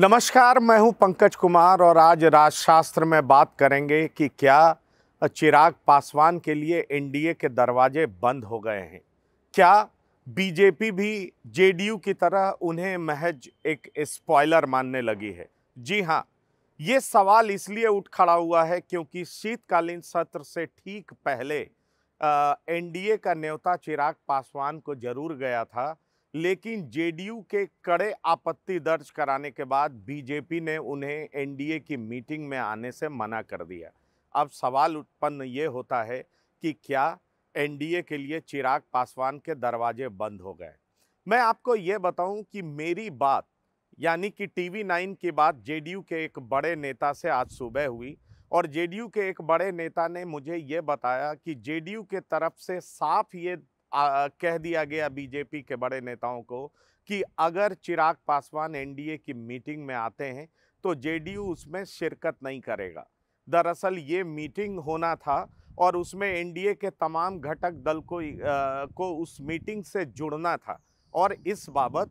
नमस्कार मैं हूं पंकज कुमार और आज राजशास्त्र में बात करेंगे कि क्या चिराग पासवान के लिए एनडीए के दरवाजे बंद हो गए हैं क्या बीजेपी भी जेडीयू की तरह उन्हें महज एक स्पॉइलर मानने लगी है जी हाँ ये सवाल इसलिए उठ खड़ा हुआ है क्योंकि शीतकालीन सत्र से ठीक पहले एनडीए का न्योता चिराग पासवान को जरूर गया था लेकिन जेडीयू के कड़े आपत्ति दर्ज कराने के बाद बीजेपी ने उन्हें एनडीए की मीटिंग में आने से मना कर दिया अब सवाल उत्पन्न ये होता है कि क्या एनडीए के लिए चिराग पासवान के दरवाजे बंद हो गए मैं आपको ये बताऊं कि मेरी बात यानी कि टीवी नाइन की बात जेडीयू के एक बड़े नेता से आज सुबह हुई और जेडीयू के एक बड़े नेता ने मुझे ये बताया कि जेडीयू के तरफ से साफ ये आ, कह दिया गया बीजेपी के बड़े नेताओं को कि अगर चिराग पासवान एनडीए की मीटिंग में आते हैं तो जेडीयू उसमें शिरकत नहीं करेगा दरअसल ये मीटिंग होना था और उसमें एनडीए के तमाम घटक दल को आ, को उस मीटिंग से जुड़ना था और इस बाबत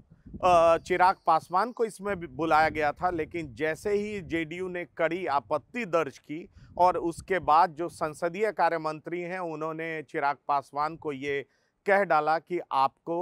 चिराग पासवान को इसमें बुलाया गया था लेकिन जैसे ही जेडीयू ने कड़ी आपत्ति दर्ज की और उसके बाद जो संसदीय कार्य मंत्री हैं उन्होंने चिराग पासवान को ये कह डाला कि आपको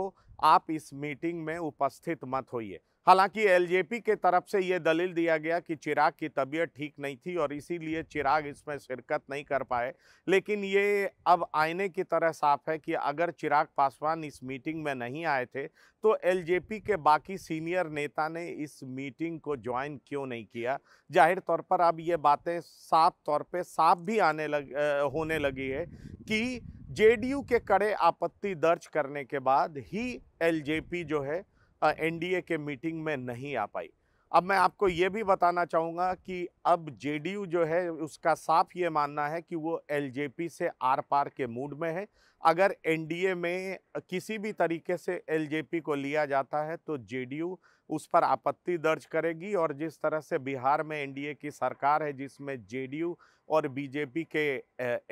आप इस मीटिंग में उपस्थित मत होइए हालांकि एलजेपी के तरफ से ये दलील दिया गया कि चिराग की तबीयत ठीक नहीं थी और इसीलिए चिराग इसमें शिरकत नहीं कर पाए लेकिन ये अब आईने की तरह साफ है कि अगर चिराग पासवान इस मीटिंग में नहीं आए थे तो एलजेपी के बाकी सीनियर नेता ने इस मीटिंग को ज्वाइन क्यों नहीं किया जाहिर तौर पर अब ये बातें साफ तौर पर साफ भी आने लग होने लगी है कि जेडीयू के कड़े आपत्ति दर्ज करने के बाद ही एलजेपी जो है एनडीए के मीटिंग में नहीं आ पाई अब मैं आपको ये भी बताना चाहूँगा कि अब जेडीयू जो है उसका साफ ये मानना है कि वो एलजेपी से आर पार के मूड में है अगर एनडीए में किसी भी तरीके से एलजेपी को लिया जाता है तो जेडीयू उस पर आपत्ति दर्ज करेगी और जिस तरह से बिहार में एनडीए की सरकार है जिसमें जेडीयू और बीजेपी के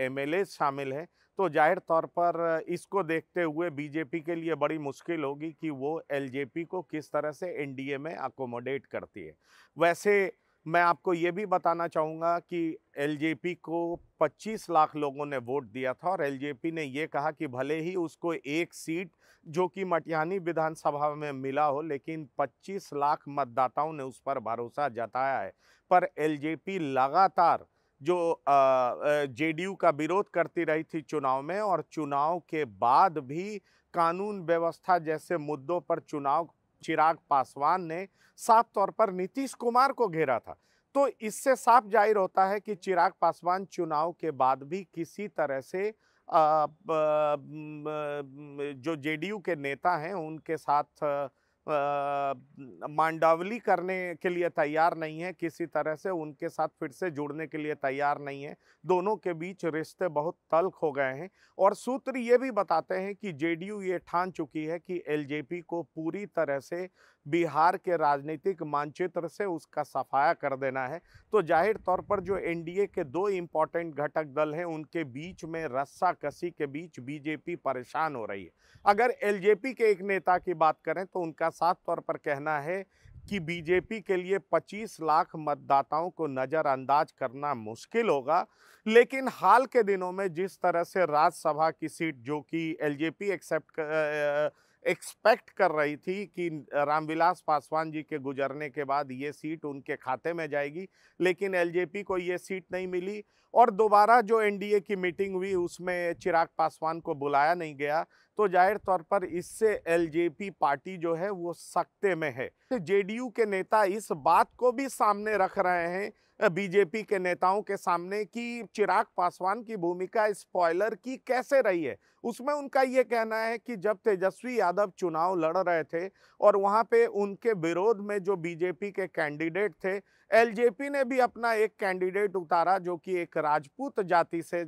एमएलए शामिल हैं तो जाहिर तौर पर इसको देखते हुए बीजेपी के लिए बड़ी मुश्किल होगी कि वो एलजेपी को किस तरह से एनडीए में अकोमोडेट करती है वैसे मैं आपको ये भी बताना चाहूँगा कि एलजेपी को 25 लाख लोगों ने वोट दिया था और एलजेपी ने ये कहा कि भले ही उसको एक सीट जो कि मटिहानी विधानसभा में मिला हो लेकिन 25 लाख मतदाताओं ने उस पर भरोसा जताया है पर एलजेपी लगातार जो जेडीयू का विरोध करती रही थी चुनाव में और चुनाव के बाद भी कानून व्यवस्था जैसे मुद्दों पर चुनाव चिराग पासवान ने साफ तौर पर नीतीश कुमार को घेरा था तो इससे साफ जाहिर होता है कि चिराग पासवान चुनाव के बाद भी किसी तरह से जो जेडीयू के नेता हैं उनके साथ मांडावली करने के लिए तैयार नहीं है किसी तरह से उनके साथ फिर से जुड़ने के लिए तैयार नहीं है दोनों के बीच रिश्ते बहुत तल्ख हो गए हैं और सूत्र ये भी बताते हैं कि जेडीयू ये ठान चुकी है कि एलजेपी को पूरी तरह से बिहार के राजनीतिक मानचित्र से उसका सफाया कर देना है तो जाहिर तौर पर जो एनडीए के दो इम्पॉर्टेंट घटक दल हैं उनके बीच में रस्सा कसी के बीच बीजेपी परेशान हो रही है अगर एलजेपी के एक नेता की बात करें तो उनका साफ तौर पर कहना है कि बीजेपी के लिए 25 लाख मतदाताओं को नज़रअंदाज करना मुश्किल होगा लेकिन हाल के दिनों में जिस तरह से राज्यसभा की सीट जो कि एलजेपी एक्सेप्ट एक्सपेक्ट कर रही थी कि रामविलास पासवान जी के गुजरने के बाद ये सीट उनके खाते में जाएगी लेकिन एलजेपी को ये सीट नहीं मिली और दोबारा जो एनडीए की मीटिंग हुई उसमें चिराग पासवान को बुलाया नहीं गया तो जाहिर तौर पर इससे एलजेपी पार्टी जो है वो सख्ते में है जेडीयू के नेता इस बात को भी सामने रख रहे हैं बीजेपी के नेताओं के सामने कि चिराग पासवान की भूमिका स्पॉयलर की कैसे रही है उसमें उनका ये कहना है कि जब तेजस्वी यादव चुनाव लड़ रहे थे और वहाँ पे उनके विरोध में जो बीजेपी के कैंडिडेट थे एलजेपी ने भी अपना एक कैंडिडेट उतारा जो कि एक राजपूत जाति से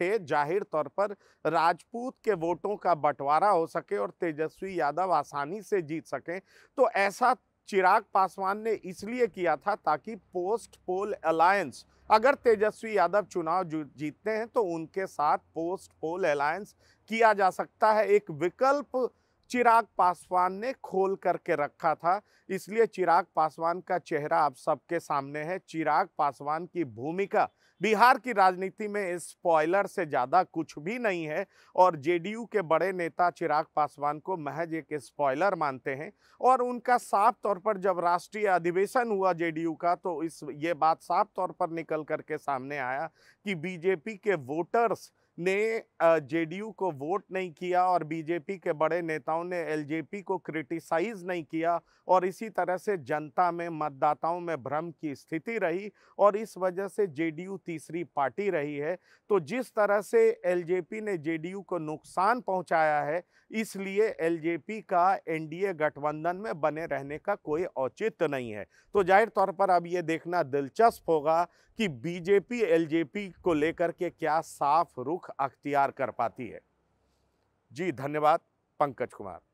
थे जाहिर तौर पर राजपूत के वोटों का बंटवारा हो सके और तेजस्वी यादव आसानी से जीत सकें तो ऐसा चिराग पासवान ने इसलिए किया था ताकि पोस्ट पोल अलायंस अगर तेजस्वी यादव चुनाव जीतते हैं तो उनके साथ पोस्ट पोल अलायंस किया जा सकता है एक विकल्प चिराग पासवान ने खोल करके रखा था इसलिए चिराग पासवान का चेहरा आप सबके सामने है चिराग पासवान की भूमिका बिहार की राजनीति में स्पॉयलर से ज़्यादा कुछ भी नहीं है और जेडीयू के बड़े नेता चिराग पासवान को महज एक स्पॉयलर मानते हैं और उनका साफ तौर पर जब राष्ट्रीय अधिवेशन हुआ जेडीयू का तो इस ये बात साफ तौर पर निकल करके सामने आया कि बीजेपी के वोटर्स ने जेडीयू को वोट नहीं किया और बीजेपी के बड़े नेताओं ने एलजेपी को क्रिटिसाइज नहीं किया और इसी तरह से जनता में मतदाताओं में भ्रम की स्थिति रही और इस वजह से जेडीयू तीसरी पार्टी रही है तो जिस तरह से एलजेपी ने जेडीयू को नुकसान पहुंचाया है इसलिए एलजेपी का एनडीए गठबंधन में बने रहने का कोई औचित्य नहीं है तो जाहिर तौर पर अब ये देखना दिलचस्प होगा कि बीजेपी एलजेपी को लेकर के क्या साफ रुख अख्तियार कर पाती है जी धन्यवाद पंकज कुमार